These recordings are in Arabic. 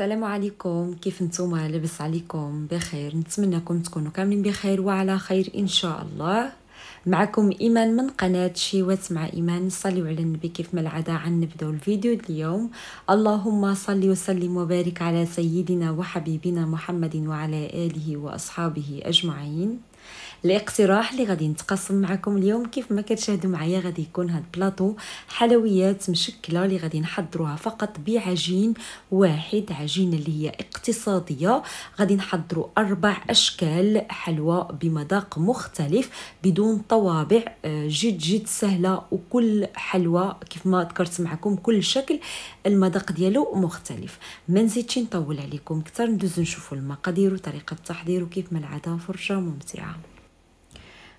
السلام عليكم كيف نتوما لاباس عليكم بخير نتمنىكم تكونوا كاملين بخير وعلى خير ان شاء الله معكم ايمان من قناه شيوات مع ايمان صلوا على النبي كيف ما العاده عن نبداو الفيديو اليوم اللهم صل وسلم وبارك على سيدنا وحبيبنا محمد وعلى اله واصحابه اجمعين الاقتراح اللي غادي نتقاسم معكم اليوم كيف ما كتشاهدوا معايا غادي يكون هاد بلاطو حلويات مشكله اللي غادي نحضروها فقط بعجين واحد عجينه اللي هي اقتصاديه غادي نحضروا اربع اشكال حلوى بمذاق مختلف بدون طوابع جد آه، جد سهله وكل حلوى كيف ما ذكرت معكم كل شكل المذاق ديالو مختلف ما نزيدش نطول عليكم كثر ندوزو نشوفوا المقادير وطريقه التحضير وكيف ما العاده فرشه ممتعه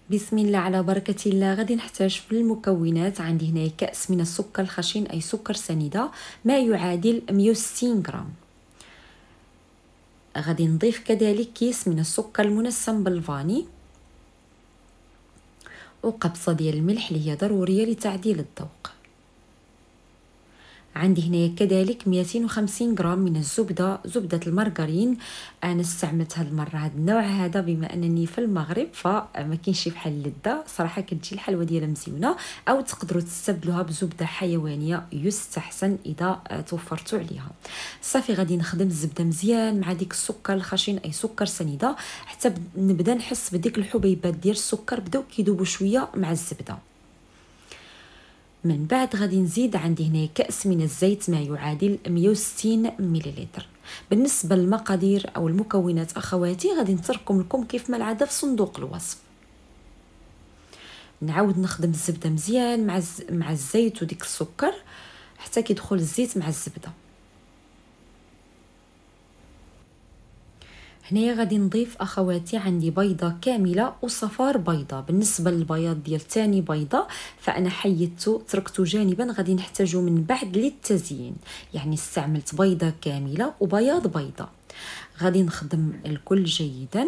بسم الله على بركة الله غادي نحتاج في المكونات عندي هنا كأس من السكر الخشن أي سكر سنيدة ما يعادل 160 غرام غادي نضيف كذلك كيس من السكر المنسم بالفاني وقبصة ديال الملح اللي هي ضرورية لتعديل الذوق عندي هنايا كذلك 250 غرام من الزبده زبده المارغرين انا استعملت هاد المره هاد النوع هذا بما انني في المغرب فما كاينش بحال اللذه صراحه كتجي الحلوه ديالها مزيونه او تقدروا تستبدلوها بزبده حيوانيه يستحسن اذا توفرتوا عليها صافي غادي نخدم الزبده مزيان مع ديك السكر الخشن اي سكر سنيده حتى نبدا نحس بديك الحبيبات ديال السكر بداو كيذوبوا شويه مع الزبده من بعد غادي نزيد عندي هنا كأس من الزيت ما يعادل 160 مليلتر بالنسبة للمقادير أو المكونات أخواتي غادي نتركم لكم كيف ما العادة في صندوق الوصف نعاود نخدم الزبدة مزيان مع, الز... مع الزيت وديك السكر حتى كيدخل الزيت مع الزبده هنايا غادي نضيف اخواتي عندي بيضه كامله وصفار بيضه بالنسبه للبياض ديال تاني بيضه فانا حيدته تركته جانبا غادي نحتاجه من بعد للتزيين يعني استعملت بيضه كامله وبياض بيضه غادي نخدم الكل جيدا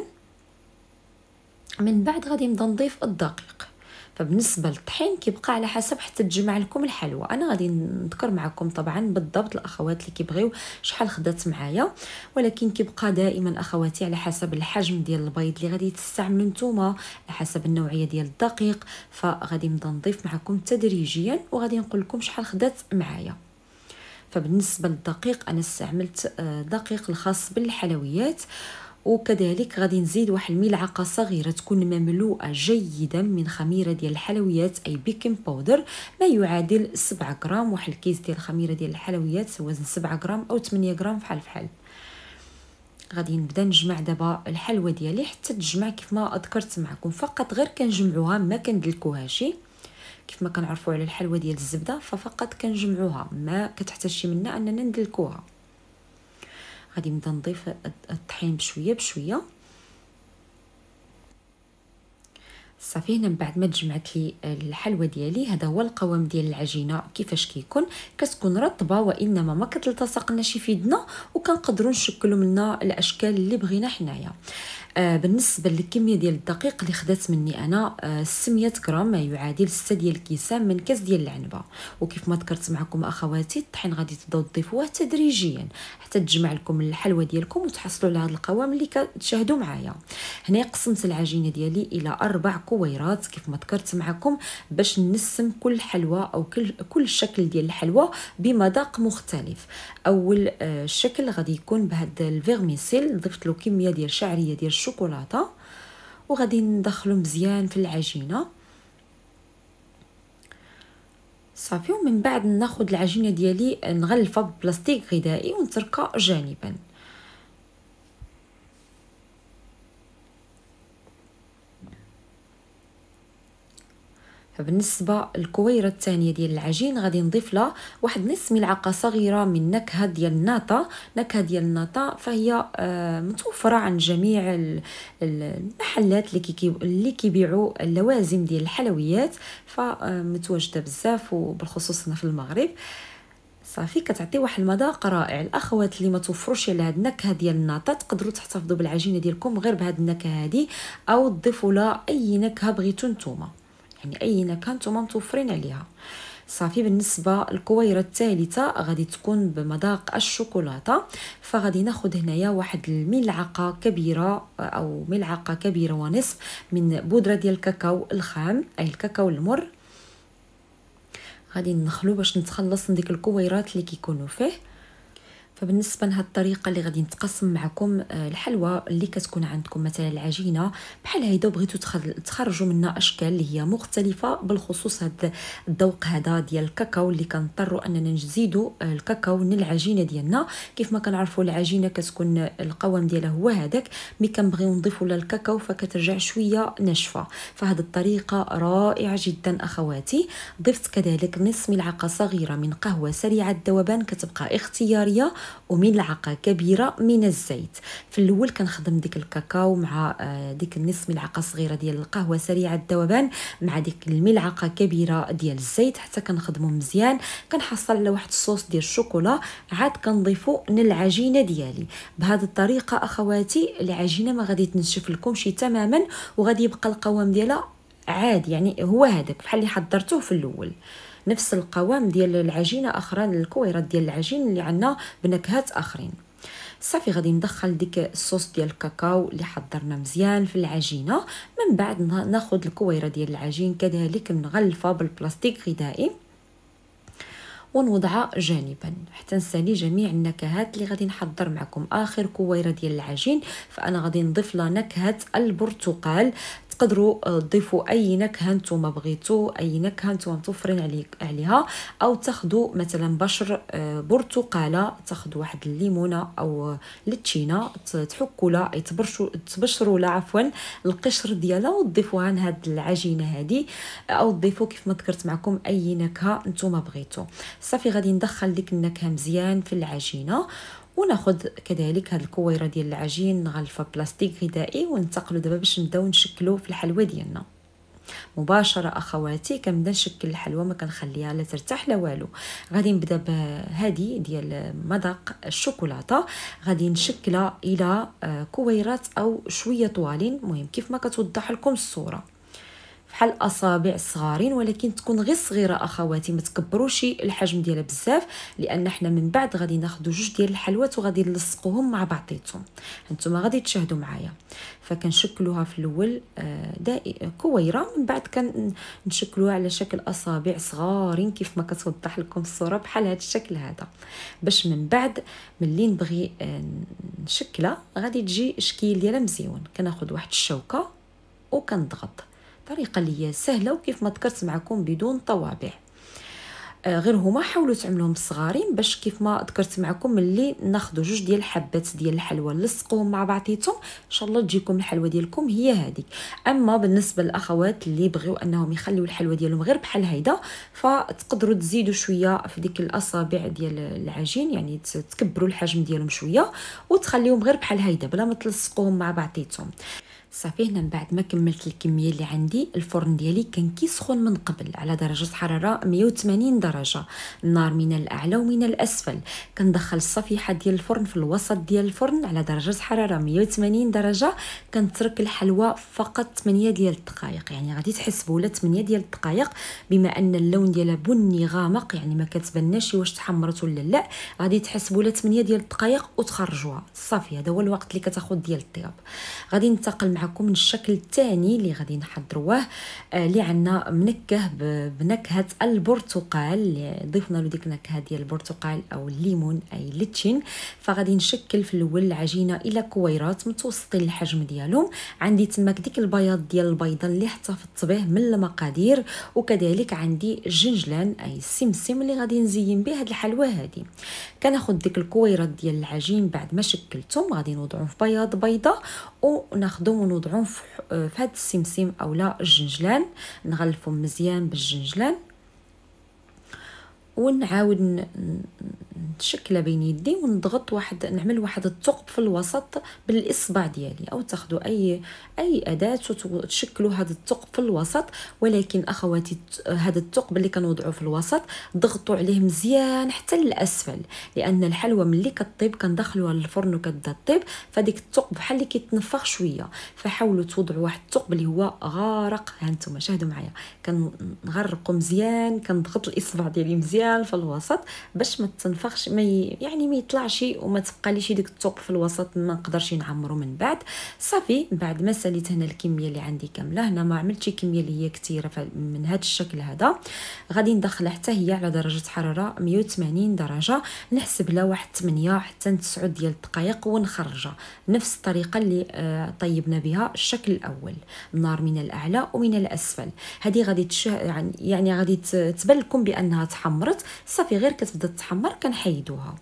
من بعد غادي نبدا نضيف الدقيق فبالنسبه للطحين كيبقى على حسب حتى تجمع لكم الحلوى انا غادي نذكر معكم طبعا بالضبط الاخوات اللي كيبغيو شحال خدات معايا ولكن كيبقى دائما اخواتي على حسب الحجم ديال البيض اللي غادي تستعملوا نتوما على حسب النوعيه ديال الدقيق فغادي نبدا نضيف معكم تدريجيا وغادي نقول لكم شحال خدات معايا فبالنسبه للدقيق انا استعملت آه، دقيق الخاص بالحلويات وكذلك غادي نزيد واحد الملعقه صغيره تكون مملوءه جيدا من خميره ديال الحلويات اي بيكنج باودر ما يعادل 7 غرام واحد الكيس ديال الخميره ديال الحلويات وزن 7 غرام او 8 غرام فحال فحال غادي نبدا نجمع دابا الحلوه ديالي حتى تجمع كيف ما ذكرت معكم فقط غير كنجمعوها ما كندلكوهاش كيف ما كنعرفوا على الحلوه ديال الزبده ففقط كنجمعوها ما كتحتاجش منا اننا ندلكوها غادي نبدا نضيف الطحين بشويه بشويه صافي هنا من بعد ما تجمعت لي الحلوى ديالي هذا هو القوام ديال العجينه كيفاش كيكون كتكون رطبه وانما ما كتلتصق شي في يدنا وكنقدروا نشكلوا منها الاشكال اللي بغينا حنايا آه بالنسبه للكميه ديال الدقيق اللي خدات مني انا آه 600 غرام يعادل 6 ديال الكيسان من كاس ديال العنبه وكيف ما ذكرت معكم اخواتي الطحين غادي تبداو تضيفوه تدريجيا حتى تجمع لكم الحلوى ديالكم وتحصلوا على هذا القوام اللي كتشاهدوا معايا هنا قسمت العجينه ديالي الى اربع كويرات كيف ما ذكرت معكم باش نسم كل حلوى او كل كل شكل ديال الحلوى بمذاق مختلف اول آه، شكل غادي يكون بهذا الفيرميسيل ضفت له كميه ديال شعريه ديال الشوكولاته وغادي ندخلو مزيان في العجينه صافي ومن بعد ناخذ العجينه ديالي نغلفها ببلاستيك غذائي ونتركها جانبا فبالنسبه للكويره الثانيه ديال العجين غادي نضيف لها واحد نص ملعقه صغيره من نكهه ديال الناطه نكهه ديال الناطه فهي آه، متوفره عن جميع المحلات اللي كيبيعوا اللوازم ديال الحلويات فمتواجده آه، بزاف وبالخصوص هنا في المغرب صافي كتعطي واحد المذاق رائع الاخوات اللي ما توفروش على هاد النكهه ديال الناطه تقدروا تحتفظوا بالعجينه ديالكم غير بهاد النكهه هادي او تضيفوا لها اي نكهه بغيتو نتوما يعني اينا كانت هما متوفرين عليها صافي بالنسبه للكويره الثالثه غادي تكون بمذاق الشوكولاته فغادي ناخذ هنايا واحد الملعقه كبيره او ملعقه كبيره ونصف من بودره ديال الكاكاو الخام اي الكاكاو المر غادي نخلو باش نتخلص من ديك الكويرات اللي كيكونوا فيه فبالنسبه لهاد الطريقه اللي غادي نتقاسم معكم آه، الحلوى اللي كتكون عندكم مثلا العجينه بحال هيدا وبغيتو تخرجوا منها اشكال اللي هي مختلفه بالخصوص هاد الذوق هذا ديال الكاكاو اللي كنضطروا اننا نزيدوا آه، الكاكاو من العجينه ديالنا كيف ما كنعرفوا العجينه كتكون القوام ديالها هو هذاك مي كنبغيو نضيفوا لها الكاكاو فكترجع شويه ناشفه فهاد الطريقه رائعه جدا اخواتي ضفت كذلك نصف ملعقه صغيره من قهوه سريعه الذوبان كتبقى اختياريه وملعقه كبيره من الزيت في الاول كنخدم ديك الكاكاو مع آه، ديك النصف ملعقه صغيره ديال القهوه سريعه الذوبان مع ديك الملعقه كبيره ديال الزيت حتى كنخدمو مزيان كنحصل على واحد الصوص ديال الشوكولا عاد كنضيفو للعجينه ديالي بهذه الطريقه اخواتي العجينه ما غادي تنشف شي تماما وغادي يبقى القوام ديالها عادي يعني هو هذاك بحال اللي حضرتوه في الاول نفس القوام ديال العجينه اخرى الكويرات ديال العجين اللي عندنا بنكهات اخرين صافي غادي ندخل ديك الصوص ديال الكاكاو اللي حضرنا مزيان في العجينه من بعد ناخذ الكويره ديال العجين كذلك منغلفه بالبلاستيك غذائي ونوضعها جانبا حتى نسالي جميع النكهات اللي غادي نحضر معكم اخر كويره ديال العجين فانا غادي نضيف لها نكهه البرتقال تقدروا آه، تضيفوا اي نكهه نتوما بغيتو اي نكهه نتوما متوفرين عليك عليها او تاخذوا مثلا بشر آه، برتقاله تاخذوا واحد الليمونه او لتشينا تحكوا لها اي تبرشوا تبشروا لها عفوا القشر ديالها وتضيفوها لهاد العجينه هذه او تضيفوا كيف ما ذكرت معكم اي نكهه نتوما بغيتو صافي غادي ندخل ديك النكهه مزيان في العجينه وناخذ كذلك هاد الكويره ديال العجين نغلفها بلاستيك غذائي وننتقلوا دابا باش نبداو نشكلو في الحلوه ديالنا مباشره اخواتي كنبدا نشكل الحلوه ما كنخليها لا ترتاح لا والو غادي نبدا بهذه ديال مذاق الشوكولاته غادي نشكلها الى آه، كويرات او شويه طوالين المهم كيف ما كتوضح لكم الصوره بحال اصابع صغارين ولكن تكون غير صغيره اخواتي ما تكبروش الحجم ديالها بزاف لان حنا من بعد غادي ناخذ جوج ديال الحلوات وغادي نلصقوهم مع بعضيتهم انتم غادي تشاهدوا معايا فكنشكلوها في الاول آه، كويره من بعد كنشكلوها على شكل اصابع صغارين كيف ما كتوضح لكم الصوره بحال هذا الشكل هذا باش من بعد ملي نبغي آه، نشكلها غادي تجي الشكل ديالها مزيون كناخذ واحد الشوكه وكنضغط الطريقه اللي هي سهله وكيف ما ذكرت معكم بدون طوابع آه، غير هما حاولوا تعملوهم صغارين باش كيف ما ذكرت معكم ملي ناخذوا جوج ديال الحبات ديال الحلوى نلصقوهم مع بعضيتهم ان شاء الله تجيكم الحلوى ديالكم هي هذيك اما بالنسبه للاخوات اللي بغيو انهم يخليو الحلوى ديالهم غير بحال هيدا فتقدروا تزيدوا شويه في ديك الاصابع ديال العجين يعني تكبروا الحجم ديالهم شويه وتخليهم غير بحال هيدا بلا ما تلصقوهم مع بعضيتهم صافي هنا من بعد ما كملت الكميه اللي عندي الفرن ديالي كان كيسخن من قبل على درجه حراره 180 درجه النار من الاعلى ومن الاسفل كندخل الصفيحه ديال الفرن في الوسط ديال الفرن على درجه حراره 180 درجه كنترك الحلوى فقط 8 ديال الدقائق يعني غادي تحسبوا ولا 8 ديال الدقائق بما ان اللون ديالها بني غامق يعني ما كتباناش واش تحمرت ولا لا غادي تحسبوا ولا 8 ديال الدقائق وتخرجوها صافي هذا هو الوقت اللي كتاخذ ديال الطياب غادي ننتقل معكم الشكل الثاني اللي غادي نحضروه آه، اللي عندنا منكه بنكهه البرتقال ضفنا له ديك النكهه ديال البرتقال او الليمون اي ليتشين فغادي نشكل في الاول العجينه الى كويرات متوسطين الحجم ديالهم عندي تماك ديك البياض ديال البيضه اللي احتفظت به من المقادير وكذلك عندي جنجلان اي السمسم اللي غادي نزين به هذه الحلوه هذه كناخد ديك الكويرات ديال العجين بعد ما شكلتهم غادي نوضعهم في بياض بيضه وناخذهم ونوضعوهم في هذا آه، السمسم اولا الجنجلان نغلفهم مزيان بالجنجلان ونعاود متشكله بين يدي ونضغط واحد نعمل واحد الثقب في الوسط بالاصبع ديالي او تاخذوا اي اي اداه وتشكلوا هذا الثقب في الوسط ولكن اخواتي هذا الثقب اللي كنوضعوه في الوسط ضغطوا عليه مزيان حتى للاسفل لان الحلوى ملي كطيب كندخلوها للفرن وكتبدا طيب فديك الثقب بحال اللي كيتنفخ شويه فحاولوا توضعوا واحد الثقب اللي هو غارق ها انتم شاهدوا معايا كنغرقوا مزيان كنضغط الاصبع ديالي مزيان في الوسط باش ما تنفخش ما يعني ما يطلعش وما تبقاليش ديك الثقب في الوسط ما نقدرش نعمرو من بعد صافي من بعد ما ساليت هنا الكميه اللي عندي كامله هنا ما عملتش كميه اللي هي كثيره من هذا الشكل هذا غادي ندخلها حتى هي على درجه حراره 180 درجه نحسب لها واحد 8 حتى 9 ديال الدقائق ونخرجها نفس الطريقه اللي آه، طيبنا بها الشكل الاول النار من الاعلى ومن الاسفل هذه غادي يعني-, يعني غادي تبان لكم بانها تحمرت صافي غير كتبدا تحمر كنحيد نقيدوها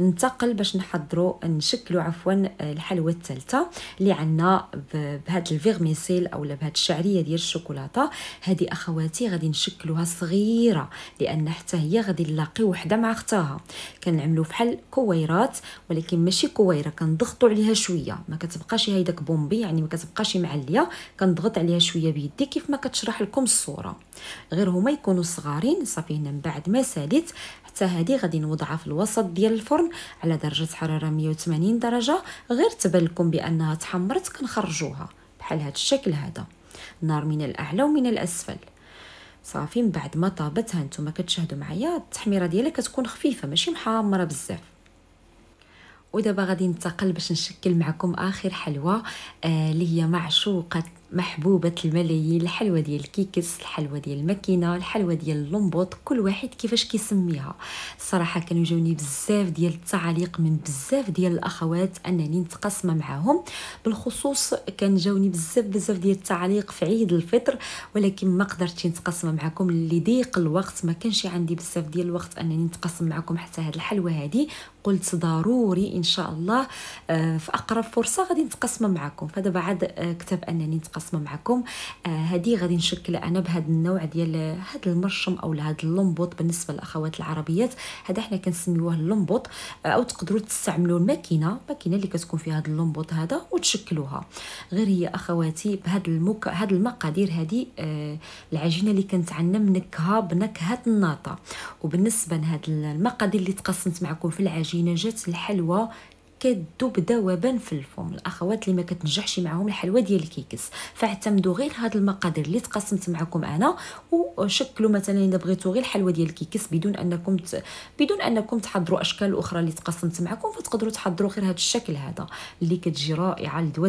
ننتقل باش نحضروا نشكلوا عفوا آه، الحلوى الثالثه اللي عندنا بهاد الفيغميسيل اولا بهاد الشعريه ديال الشوكولاته هذه اخواتي غادي نشكلوها صغيره لان حتى هي غادي نلاقي وحده مع اختها كنعملو بحال كويرات ولكن ماشي كويره كنضغطوا عليها شويه ما كتبقاش هيداك بومبي يعني ما كتبقاش معليه كنضغط عليها شويه بيدي كيف ما كتشرح لكم الصوره غير هما يكونوا صغارين صافي هنا من بعد ما ساليت حتى هذه غادي نوضعها في الوسط ديال الفرن على درجه حراره 180 درجه غير تبان لكم بانها تحمرت كنخرجوها بحال هذا الشكل هذا النار من الاعلى ومن الاسفل صافي من بعد ما طابت هانتوما كتشاهدوا معايا التحميره ديالها كتكون خفيفه ماشي محمره بزاف ودابا غادي ننتقل باش نشكل معكم اخر حلوى آه، اللي آه هي معشوقه محبوبة الملايين الحلوى ديال الكيكس الحلوى ديال الماكينة الحلوى ديال اللمبوط كل واحد كيفاش كيسميها الصراحة كانوا جاوني بزاف ديال التعاليق من بزاف ديال الأخوات أنني نتقاسم معاهم بالخصوص كان جاوني بزاف بزاف ديال التعاليق في عيد الفطر ولكن ما قدرت نتقاسم معكم لضيق الوقت ما كانش عندي بزاف ديال الوقت أنني نتقاسم معكم حتى هاد الحلوى هذه قلت ضروري إن شاء الله آه، في أقرب فرصة غادي نتقاسم معكم فدابا عاد آه، كتب أنني نتقاسم خاصمه معكم آه، هذه آه غادي نشكل انا بهذا النوع ديال هذا المرشم او هذا اللمبوط بالنسبه للاخوات العربيات هذا حنا كنسميوه اللمبوط آه او تقدروا تستعملوا الماكينه الماكينه اللي كتكون فيها هذا اللمبوط هذا وتشكلوها غير هي اخواتي بهذا المك هذا المقادير هذه آه العجينه اللي كانت عندنا منكهه بنكهه الناطه وبالنسبه لهذا المقادير اللي تقسمت معكم في العجينه جات الحلوه كتذوب ذوبا في الفم الاخوات اللي ما كتنجحش معاهم الحلوى ديال الكيكس فاعتمدوا غير هاد المقادير اللي تقسمت معكم انا وشكلوا مثلا اذا بغيتوا غير الحلوى ديال الكيكس بدون انكم ت... بدون انكم تحضروا اشكال اخرى اللي تقسمت معكم فتقدروا تحضروا غير هاد الشكل هذا اللي كتجي رائعه لدوا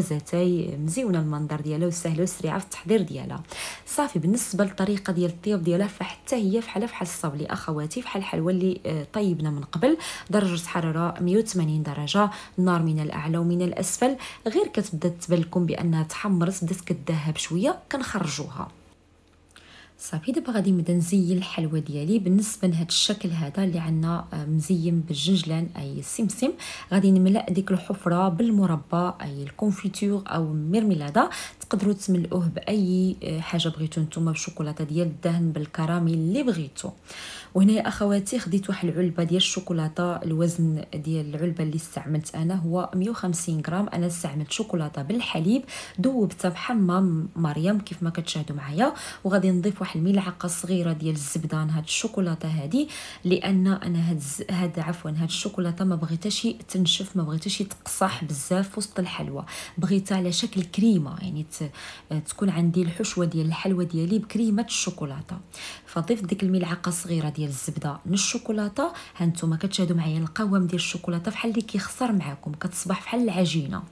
مزيونه المنظر ديالها وسهله وسريعه في التحضير ديالها صافي بالنسبه للطريقه ديال الطياب ديالها فحتى هي فحال فحال الصبلي اخواتي فحال الحلوى اللي آه، طيبنا من قبل درجه حراره 180 درجه النار من الاعلى ومن الاسفل غير كتبدا تبان لكم بانها تحمرت بدات كتذهب شويه كنخرجوها صافي دابا غادي نبدا نزين الحلوه ديالي بالنسبه لهذا الشكل هذا اللي عندنا آه، مزين بالجنجلان اي السمسم غادي نملا ديك الحفره بالمربى اي الكونفيتور او الميرميلادا تقدروا تملؤوه باي آه، حاجه بغيتو نتوما بالشوكولاته ديال الدهن بالكراميل اللي بغيتو وهنا يا اخواتي خديت واحد العلبه ديال الشوكولاته الوزن ديال العلبه اللي استعملت انا هو 150 غرام انا استعملت شوكولاته بالحليب ذوبتها بحمام مريم كيف ما كتشاهدوا معايا وغادي نضيف واحد الملعقه صغيره ديال الزبده لهاد الشوكولاته هادي لان انا هاد هاد عفوا هاد الشوكولاته ما بغيتهاش تنشف ما بغيتهاش تقصح بزاف وسط الحلوى بغيتها على شكل كريمه يعني ت آه، تكون عندي الحشوه ديال الحلوى ديالي بكريمه الشوكولاته فضيف ديك الملعقه صغيره ديال الزبده من الشوكولاته هانتوما كتشاهدوا معايا القوام ديال الشوكولاته فحال اللي كيخسر معاكم كتصبح بحال العجينه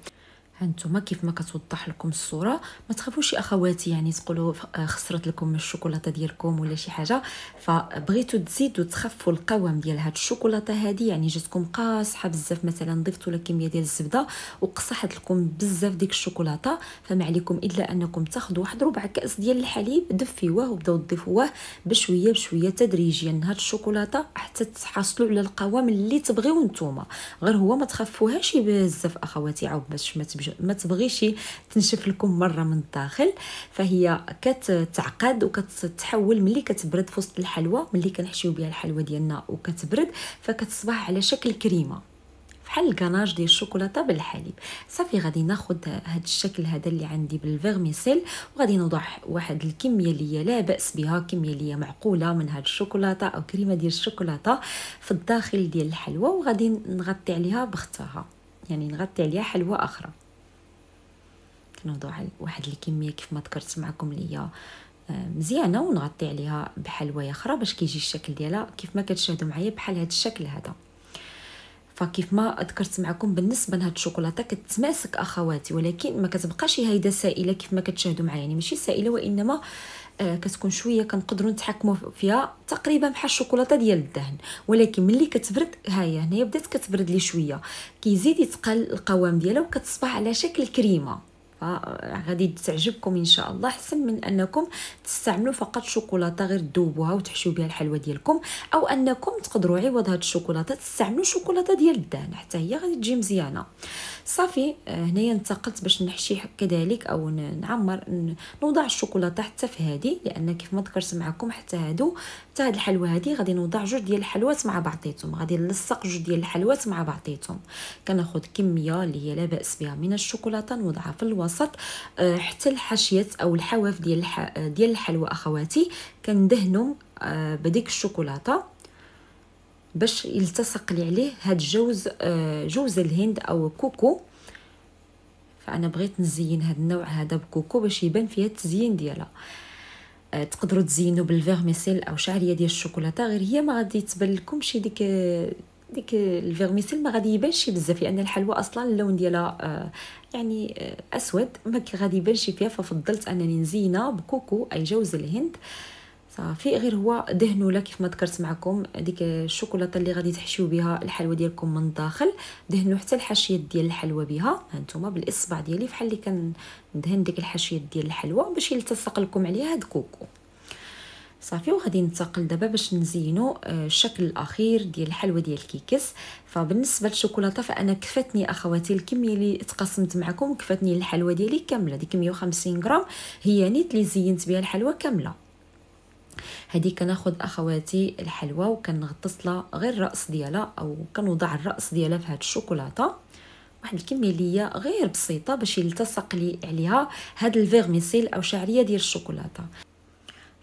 هانتوما كيف ما كتوضح لكم الصوره ما تخافوش اخواتي يعني تقولوا آه، خسرت لكم الشوكولاته ديالكم ولا شي حاجه فبغيتو تزيدوا تخفوا القوام ديال هاد الشوكولاته هادي يعني جاتكم قاصحه بزاف مثلا ضفتوا لها كميه ديال الزبده وقصحت لكم بزاف ديك الشوكولاته فما عليكم الا انكم تاخذوا واحد ربع كاس ديال الحليب دفيوه وبداو تضيفوه بشويه بشويه تدريجيا هاد الشوكولاته حتى تحصلوا على القوام اللي تبغيو نتوما غير هو ما تخفوهاش بزاف اخواتي عاود باش ما تبجاو ما تبغيش تنشف لكم مره من الداخل فهي كتعقد وكتحول ملي كتبرد في وسط الحلوى ملي كنحشيو بها الحلوى ديالنا وكتبرد فكتصبح على شكل كريمه بحال الكناج ديال الشوكولاته بالحليب صافي غادي ناخذ هذا الشكل هذا اللي عندي بالفيرميسيل وغادي نوضع واحد الكميه اللي هي لا باس بها كميه اللي هي معقوله من هاد الشوكولاته او كريمه ديال الشوكولاته في الداخل ديال الحلوى وغادي نغطي عليها بختها يعني نغطي عليها حلوى اخرى كنوضو على واحد الكميه كيف ما ذكرت معكم ليا مزيانه ونغطي عليها بحلويه اخرى باش كيجي الشكل ديالها كيف ما كتشاهدوا معايا بحال هاد الشكل هذا فكيف ما ذكرت معكم بالنسبه لهاد الشوكولاته كتماسك اخواتي ولكن ما كتبقاش هيدا سائله كيف ما كتشاهدوا معايا يعني ماشي سائله وانما آه كتكون شويه كنقدروا نتحكموا فيها تقريبا بحال الشوكولاته ديال الدهن ولكن ملي كتبرد ها هي هنايا بدات كتبرد لي شويه كيزيد يتقل القوام ديالها وكتصبح على شكل كريمه فغادي تعجبكم ان شاء الله احسن من انكم تستعملوا فقط شوكولاته غير تذوبوها وتحشوا بها الحلوى ديالكم او انكم تقدروا عوض هاد الشوكولاته تستعملوا شوكولاته ديال الدهن حتى هي غادي تجي مزيانه صافي آه، هنايا انتقلت باش نحشي كذلك او نعمر نوضع الشوكولاته حتى في هذه لان كيف ما ذكرت معكم حتى هادو هاد الحلوه هادي غادي نوضع جوج ديال الحلوات مع بعضيتهم غادي نلصق جوج ديال الحلوات مع بعضيتهم كناخذ كميه اللي هي لا باس بها من الشوكولاته نوضعها في الوسط أه حتى الحاشيات او الحواف ديال الح... ديال الحلوى اخواتي كندهنهم أه بديك الشوكولاته باش يلتصق لي عليه هاد جوز أه جوز الهند او كوكو فانا بغيت نزين هاد النوع هذا بكوكو باش يبان فيها التزيين ديالها آه، تقدروا تزينوا بالفيرميسيل او شعريه ديال الشوكولاته غير هي ما غادي تبان لكمش ديك ديك الفيرميسيل ما غادي يبانش بزاف لان الحلوى اصلا اللون ديالها آه، يعني آه، اسود ما غادي يبانش فيها ففضلت انني نزينها بكوكو اي جوز الهند صافي غير هو دهنوا له كيف ما ذكرت معكم هذيك الشوكولاته اللي غادي تحشيو بها الحلوى ديالكم من الداخل دهنوا حتى الحشيات ديال الحلوى بها هانتوما بالاصبع ديالي فحال اللي كندهن ديك الحشيات ديال الحلوى باش يلتصق لكم عليها هاد كوكو صافي وغادي ننتقل دابا باش نزينو آه، الشكل الاخير ديال الحلوى ديال الكيكس فبالنسبه للشوكولاته فانا كفاتني اخواتي الكميه اللي تقاسمت معكم كفاتني الحلوى ديالي كامله ديك 150 غرام هي نيت اللي زينت بها الحلوى كامله هادي كناخد اخواتي الحلوى وكنغطس لها غير الراس ديالها او كنوضع الراس ديالها في هاد الشوكولاته واحد الكميليه غير بسيطه باش يلتصق لي عليها هاد الفيغميسيل او شعريه ديال الشوكولاته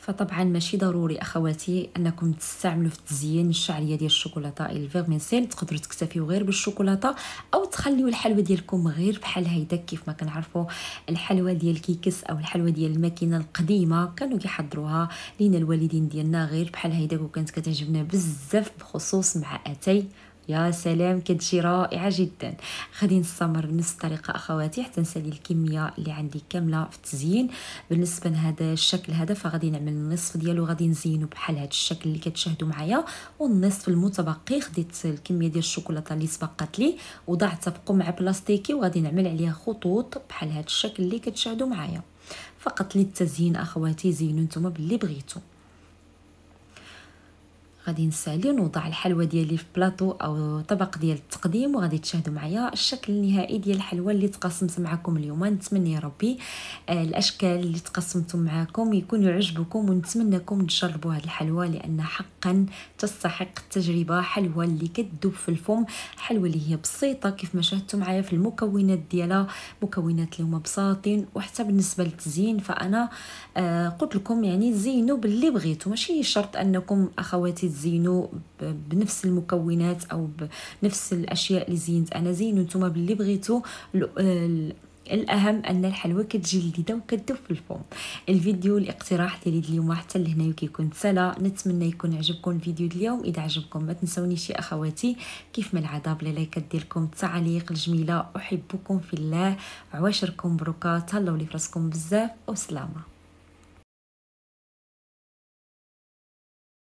فطبعا ماشي ضروري اخواتي انكم تستعملوا في التزيين الشعريه ديال الشوكولاته الفيرميسيل تقدروا تكتفيوا غير بالشوكولاته او تخليو الحلوى ديالكم غير بحال هيدا كيف ما كنعرفوا الحلوى ديال الكيكس او الحلوى ديال الماكينه القديمه كانوا كيحضروها لينا الوالدين ديالنا غير بحال هيدا وكانت كتعجبنا بزاف بخصوص مع اتاي يا سلام كتجي رائعه جدا غادي نستمر بنفس الطريقه اخواتي حتى نسالي الكميه اللي عندي كامله في التزيين بالنسبه لهذا الشكل هذا فغادي نعمل النصف ديالو غادي نزينو بحال هذا الشكل اللي كتشاهدوا معايا والنصف المتبقي خديت الكميه ديال الشوكولاته اللي سبقت لي وضعتها قمع بلاستيكي وغادي نعمل عليها خطوط بحال هذا الشكل اللي كتشاهدوا معايا فقط للتزيين اخواتي زينوا نتوما باللي بغيتو غادي نسالي ونوضع الحلوى ديالي في بلاطو او طبق ديال التقديم وغادي تشاهدوا معايا الشكل النهائي ديال الحلوى اللي تقاسمت معكم اليوم نتمنى ربي آه، الاشكال اللي تقاسمتم معكم يكونوا عجبكم ونتمنىكم تجربوا هذه الحلوى لان حقا تستحق التجربه حلوى اللي كتذوب في الفم حلوى اللي هي بسيطه كيف ما شاهدتوا معايا في المكونات ديالها مكونات اللي هما بساطين وحتى بالنسبه للتزيين فانا آه، قلت لكم يعني زينوا باللي بغيتوا ماشي شرط انكم اخواتي تزينوا بنفس المكونات او بنفس الاشياء اللي زينت انا زينوا نتوما باللي بغيتو الاهم ان الحلوى كتجي لذيذه وكتذوب في الفم الفيديو الاقتراح ديالي اليوم حتى لهنا كيكون سلا نتمنى يكون عجبكم الفيديو اليوم اذا عجبكم ما تنسونيش يا اخواتي كيف ما العاده بلا لايكات ديالكم التعاليق الجميله احبكم في الله عواشركم بركات هلاو لي فراسكم بزاف وسلامه